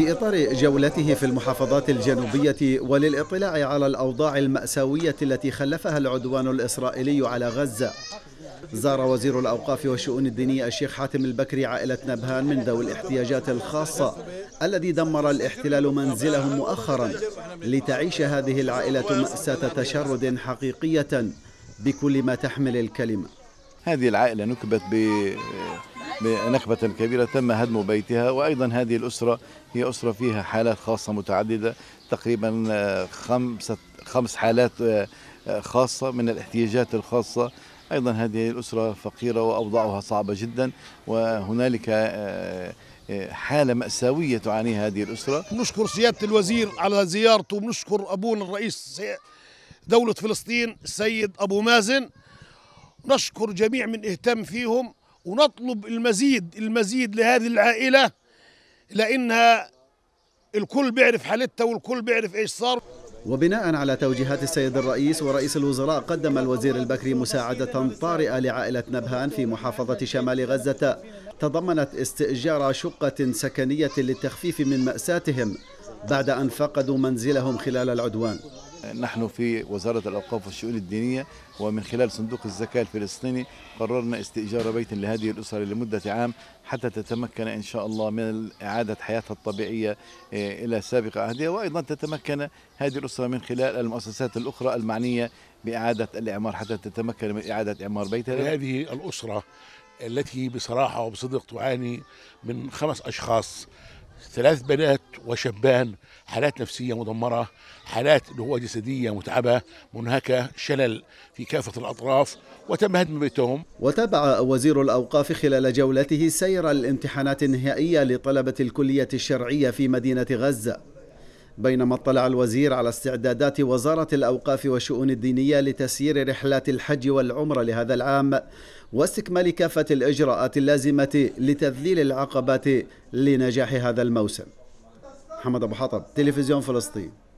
في إطار جولته في المحافظات الجنوبية وللإطلاع على الأوضاع المأساوية التي خلفها العدوان الإسرائيلي على غزة زار وزير الأوقاف والشؤون الدينية الشيخ حاتم البكري عائلة نبهان من ذوي الاحتياجات الخاصة الذي دمر الاحتلال منزلهم مؤخرا لتعيش هذه العائلة مأساة تشرد حقيقية بكل ما تحمل الكلمة هذه العائلة نكبت ب بنكبة كبيرة تم هدم بيتها وأيضا هذه الأسرة هي أسرة فيها حالات خاصة متعددة تقريبا آه، خمسة خمس حالات آه، آه، خاصة من الاحتياجات الخاصة أيضا هذه الأسرة فقيرة وأوضاعها صعبة جدا وهنالك حالة مأساوية تعانيها هذه الأسرة نشكر سيادة الوزير على زيارته ونشكر أبونا الرئيس دولة فلسطين السيد أبو مازن نشكر جميع من اهتم فيهم ونطلب المزيد المزيد لهذه العائلة لأنها الكل بيعرف حالتها والكل بيعرف إيش صار وبناء على توجيهات السيد الرئيس ورئيس الوزراء قدم الوزير البكري مساعدة طارئة لعائلة نبهان في محافظة شمال غزة تضمنت استئجار شقة سكنية للتخفيف من مأساتهم بعد أن فقدوا منزلهم خلال العدوان نحن في وزارة الأوقاف والشؤون الدينية ومن خلال صندوق الزكاة الفلسطيني قررنا استئجار بيت لهذه الأسرة لمدة عام حتى تتمكن إن شاء الله من إعادة حياتها الطبيعية آه، إلى سابق عهدها وأيضا تتمكن هذه الأسرة من خلال المؤسسات الأخرى المعنية بإعادة الإعمار حتى تتمكن من إعادة إعمار بيتها هذه الأسرة التي بصراحة وبصدق تعاني من خمس أشخاص ثلاث بنات وشبان حالات نفسيه مدمره حالات اللي هو جسديه متعبه منهكه شلل في كافه الاطراف وتم هدم بيتهم وتابع وزير الاوقاف خلال جولته سير الامتحانات النهائيه لطلبه الكليه الشرعيه في مدينه غزه بينما اطلع الوزير على استعدادات وزارة الأوقاف والشؤون الدينية لتسيير رحلات الحج والعمرة لهذا العام واستكمال كافة الإجراءات اللازمة لتذليل العقبات لنجاح هذا الموسم محمد أبو حطب تلفزيون فلسطين